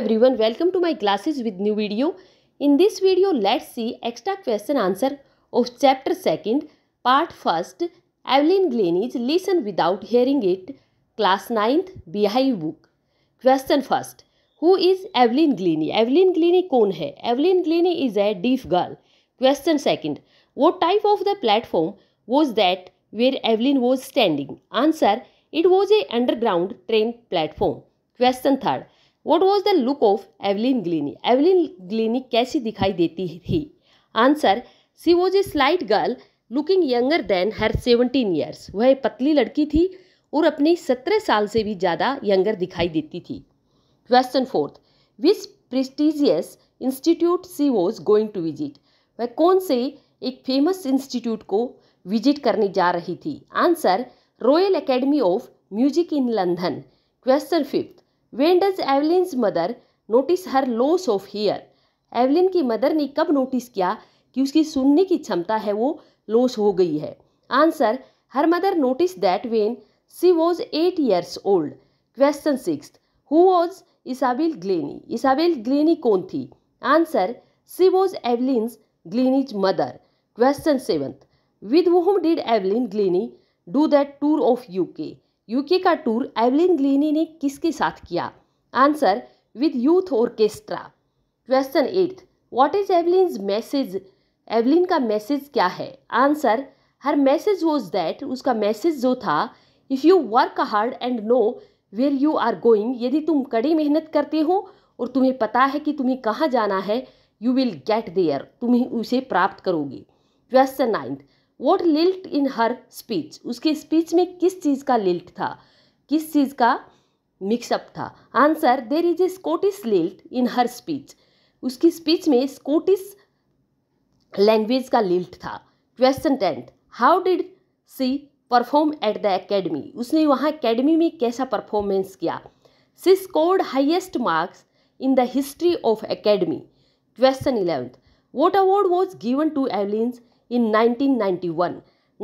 everyone welcome to my classes with new video in this video let's see extra question answer of chapter 2nd part 1st Evelyn is listen without hearing it class 9th behind book question 1st who is Evelyn Glenny Evelyn Glenny कौन hai? Evelyn Glenny is a deaf girl question 2nd what type of the platform was that where Evelyn was standing answer it was a underground train platform question 3rd what was the look of Evelyn Glennie Evelyn Glennie कैसी दिखाई देती थी answer she was a slight girl looking younger than her seventeen years वह पतली लड़की थी और अपने सत्रह साल से भी ज़्यादा यंगर दिखाई देती थी question fourth which prestigious institute she was going to visit वह कौन से एक फेमस इंस्टीट्यूट को विजिट करने जा रही थी answer Royal Academy of Music in London question fifth when does Evelyn mother notice her loss of hear Evelyn की मदर ने कब नोटिस किया कि उसकी सुनने की क्षमता है वो लॉस हो गई है answer her mother notice that when she was eight years old question six who was Isabel Glennie Isabel Glennie कौन थी answer she was Evelyn Glennie's mother question seventh with whom did Evelyn Glennie do that tour of U K UK का tour Evelyn Glennie ने किसके साथ किया answer with youth orchestra question eighth what is Evelyn message Evelyn का message क्या है answer her message was that उसका message जो था if you work hard and know where you are going यदि तुम कड़ी मेहनत करते हो और तुम्हें पता है कि तुम्हें कहाँ जाना है यू विल गेट देयर तुम्हें उसे प्राप्त करोगे question ninth what lilt in her speech उसके स्पीच में किस चीज़ का लिल्ट था किस चीज़ का मिक्सअप था answer there is a Scottish lilt in her speech उसकी स्पीच में स्कोटिस लैंग्वेज का लिल्ट था question tenth how did she perform at the academy उसने वहाँ एकेडमी में कैसा परफॉर्मेंस किया she scored highest marks in the history of academy question eleventh what award was given to Evelyn's in 1991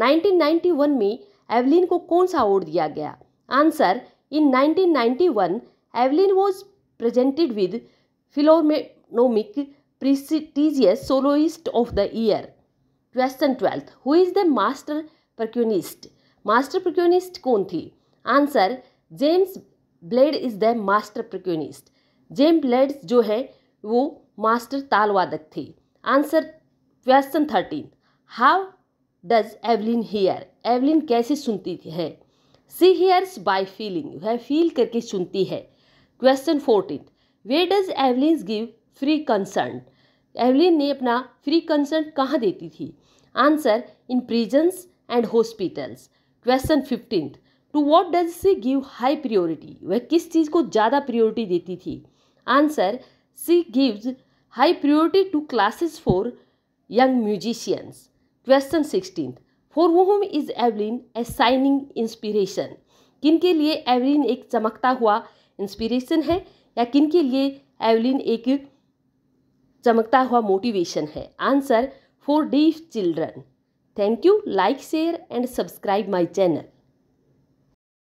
1991 में Evelyn को कौन सा अवार्ड दिया गया answer in 1991 Evelyn was presented with philharmonic prestigious soloist of the year question twelfth who is the master percussionist master percussionist कौन थी answer James Blades is the master percussionist James Blades जो है वो master तालवादक थे answer question thirteen how does Evelyn hear Evelyn कैसे सुनती है सी हेयर्स बाय फीलिंग वह फील करके सुनती है question fourteen where does Evelyn give free concern Evelyn ने अपना फ्री कंसर्न कहाँ देती थी answer in prisons and hospitals question fifteen to what does she give high priority वह किस चीज़ को ज़्यादा प्रियोरिटी देती थी answer she gives high priority to classes for young musicians question sixteen for whom is Evelyn a shining inspiration किन के लिए एवलिन एक चमकता हुआ इंस्पिरेशन है या किन के लिए एवलिन एक चमकता हुआ मोटिवेशन है answer for deaf children thank you like share and subscribe my channel